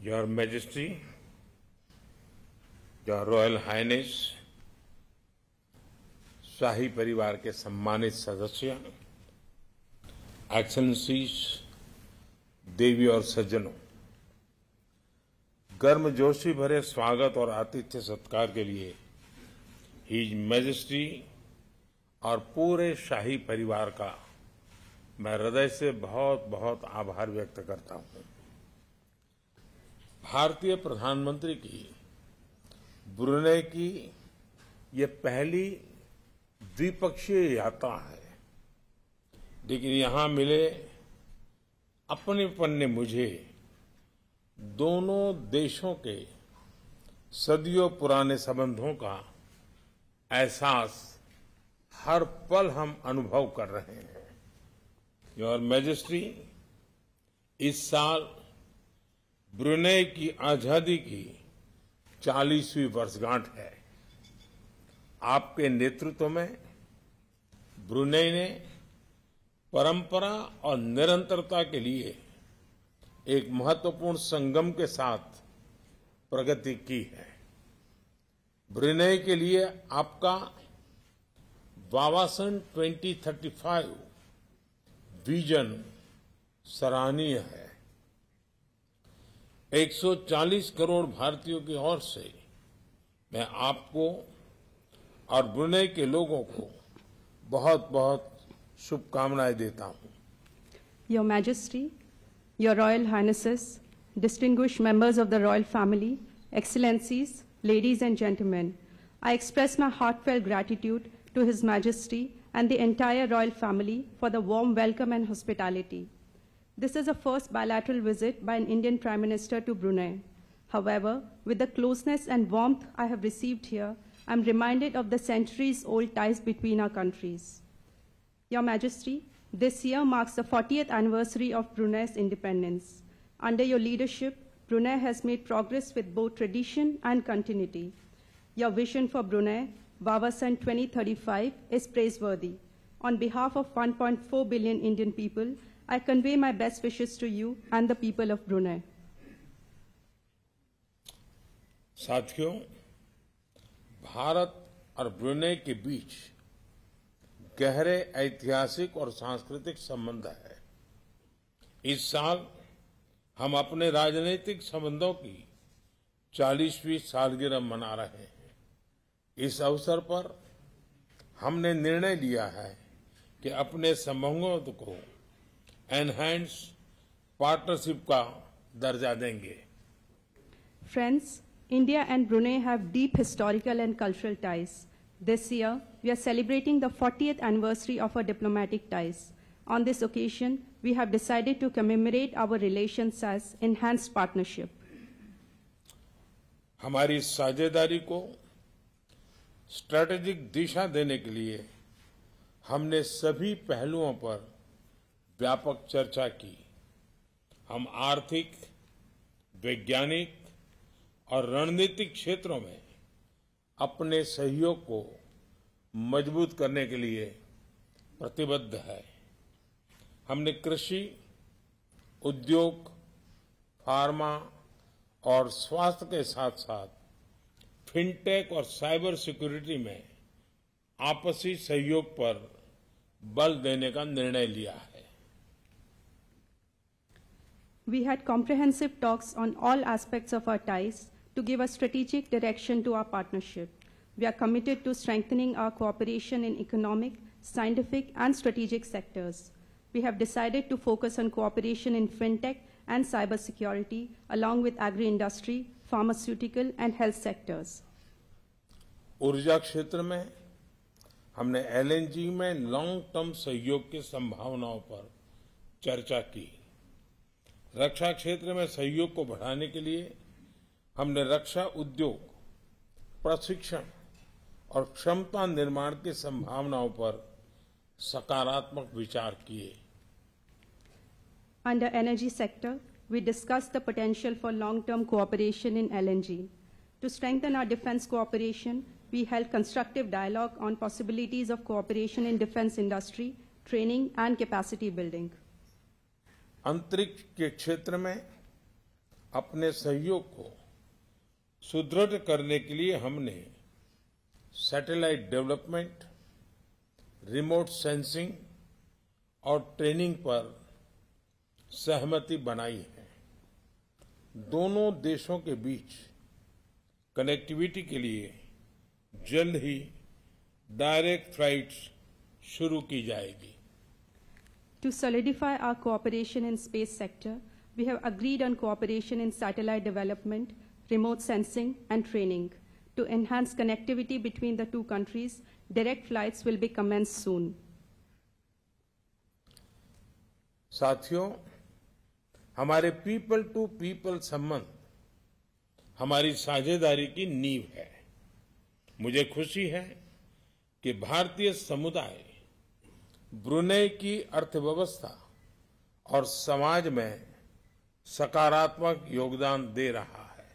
Your Majesty, Your Royal Highness, शाही परिवार के सम्मानित सदस्य एक्सेलेंसीज देवी और सज्जनों गर्मजोशी भरे स्वागत और आतिथ्य सत्कार के लिए ही मैजिस्ट्री और पूरे शाही परिवार का मैं हृदय से बहुत बहुत आभार व्यक्त करता हूं भारतीय प्रधानमंत्री की ब्रुने की ये पहली द्विपक्षीय यात्रा है लेकिन यहां मिले पन ने मुझे दोनों देशों के सदियों पुराने संबंधों का एहसास हर पल हम अनुभव कर रहे हैं योर मैजेस्टी इस साल ब्रुने की आजादी की चालीसवीं वर्षगांठ है आपके नेतृत्व में ब्रुने ने परंपरा और निरंतरता के लिए एक महत्वपूर्ण संगम के साथ प्रगति की है ब्रुने के लिए आपका वावासन 2035 विजन सराहनीय है 140 करोड़ भारतीयों की ओर से मैं आपको और ब्रुने के लोगों को बहुत बहुत शुभकामनाएं देता हूं your majesty your royal highnesses distinguished members of the royal family excellencies ladies and gentleman I express my heartfelt gratitude to his majesty and the entire royal family for the warm welcome and hospitality This is a first bilateral visit by an Indian Prime Minister to Brunei. However, with the closeness and warmth I have received here, I'm reminded of the centuries-old ties between our countries. Your Majesty, this year marks the 40th anniversary of Brunei's independence. Under your leadership, Brunei has made progress with both tradition and continuity. Your vision for Brunei, Wawasan 2035, is praiseworthy. On behalf of 1.4 billion Indian people, I convey my best wishes to you and the people of Brunei. साथियों भारत और ब्रुने के बीच गहरे ऐतिहासिक और सांस्कृतिक संबंध है इस साल हम अपने राजनीतिक संबंधों की 40वीं सालगिरह मना रहे हैं इस अवसर पर हमने निर्णय लिया है कि अपने संबंधों को एनहैंड पार्टनरशिप का दर्जा देंगे friends India and Brunei have deep historical and cultural ties this year we are celebrating the forty anniversary of a diplomatic ties on this occasion we have decided to commemorate our relation as enhance partnership हमारी साझेदारी को strategic दिशा देने के लिए हमने सभी पहलुओं पर व्यापक चर्चा की हम आर्थिक वैज्ञानिक और रणनीतिक क्षेत्रों में अपने सहयोग को मजबूत करने के लिए प्रतिबद्ध है हमने कृषि उद्योग फार्मा और स्वास्थ्य के साथ साथ फिनटेक और साइबर सिक्योरिटी में आपसी सहयोग पर बल देने का निर्णय लिया है we had comprehensive talks on all aspects of our ties to give a strategic direction to our partnership. We are committed to strengthening our cooperation in economic, scientific, and strategic sectors. We have decided to focus on cooperation in fintech and cybersecurity, along with agri-industry, pharmaceutical, and health sectors. ऊर्जा क्षेत्र में हमने LNG में long term सहयोग की संभावनाओं पर चर्चा की रक्षा क्षेत्र में सहयोग को बढ़ाने के लिए हमने रक्षा उद्योग प्रशिक्षण और क्षमता निर्माण की संभावनाओं पर सकारात्मक विचार किए under energy sector we discuss the potential for long term cooperation in L LNG to strengthen our defence cooperation we help constructive dialogue on possibilities of cooperation in defence industry training and capacity building अंतरिक्ष के क्षेत्र में अपने सहयोग को सुदृढ़ करने के लिए हमने सैटेलाइट डेवलपमेंट रिमोट सेंसिंग और ट्रेनिंग पर सहमति बनाई है दोनों देशों के बीच कनेक्टिविटी के लिए जल्द ही डायरेक्ट फ्लाइट्स शुरू की जाएगी To solidify our cooperation in space sector, we have agreed on cooperation in satellite development, remote sensing, and training. To enhance connectivity between the two countries, direct flights will be commenced soon. साथियों हमारे people to people संबंध हमारी साझेदारी की नींव है मुझे खुशी है कि भारतीय समुदाय ब्रुने की अर्थव्यवस्था और समाज में सकारात्मक योगदान दे रहा है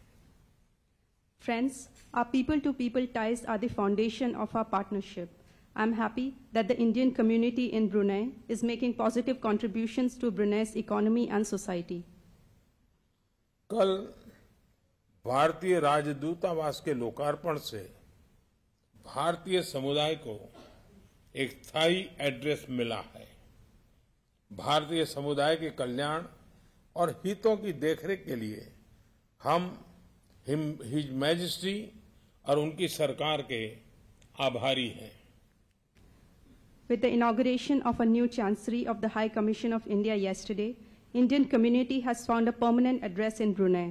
friends our people to people ties are the foundation of our partnership I am happy that the Indian community in Brunei is making positive contribution to Brunei's economy and society कल भारतीय राजदूतावास के लोकार्पण से भारतीय समुदाय को एक स्थायी एड्रेस मिला है भारतीय समुदाय के कल्याण और हितों की देखरेख के लिए हम हिज मैजिस्ट्री और उनकी सरकार के आभारी हैं With the inauguration of a new chancery of the High Commission of India yesterday, Indian community has found a permanent address in Brunei.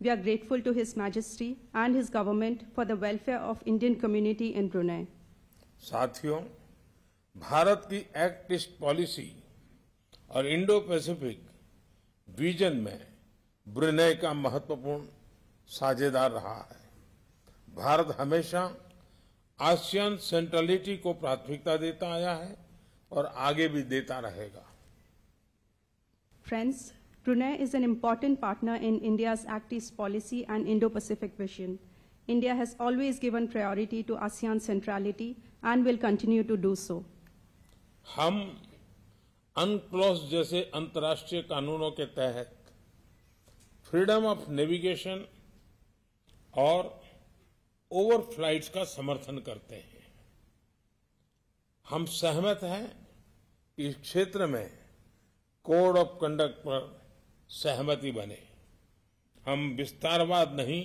We are grateful to His Majesty and His government for the welfare of Indian community in Brunei. साथियों भारत की Act East policy और Indo Pacific vision में Brunei का महत्वपूर्ण साझेदार रहा है भारत हमेशा आसियान सेंट्रलिटी को प्राथमिकता देता आया है और आगे भी देता रहेगा friends Brunei is an important partner in India's Act East policy and Indo Pacific vision India has always given priority to ASEAN centrality and will continue to do so हम अनक्लॉस जैसे अंतर्राष्ट्रीय कानूनों के तहत फ्रीडम ऑफ नेविगेशन और overflights का समर्थन करते हैं हम सहमत हैं कि इस क्षेत्र में कोड ऑफ कंडक्ट पर सहमति बने हम विस्तारवाद नहीं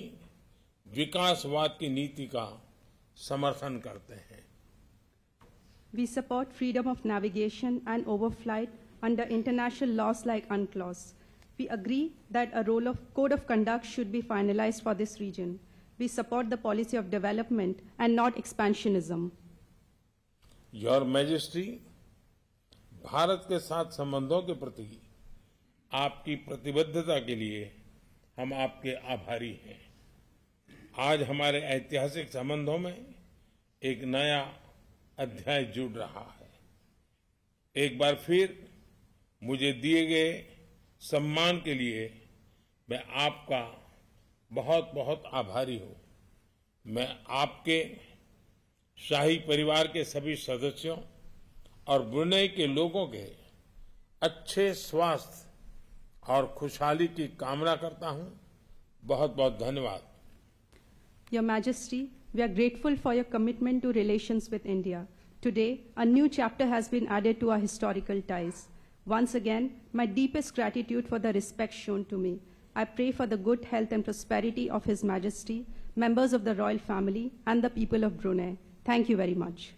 विकासवाद की नीति का समर्थन करते हैं We support freedom of navigation and overflight under international laws like UNCLOS. We agree that a role of code of conduct should be finalized for this region. We support the policy of development and not expansionism. Your Majesty, Bharat के साथ संबंधों के प्रति आपकी प्रतिबद्धता के लिए हम आपके आभारी हैं आज हमारे ऐतिहासिक संबंधों में एक नया अध्याय जुड़ रहा है एक बार फिर मुझे दिए गए सम्मान के लिए मैं आपका बहुत बहुत आभारी हूं मैं आपके शाही परिवार के सभी सदस्यों और ब्रुनई के लोगों के अच्छे स्वास्थ्य और खुशहाली की कामना करता हूं बहुत बहुत धन्यवाद your majesty We are grateful for your commitment to relations with India. Today, a new chapter has been added to our historical ties. Once again, my deepest gratitude for the respect shown to me. I pray for the good health and prosperity of His Majesty, members of the royal family, and the people of Brunei. Thank you very much.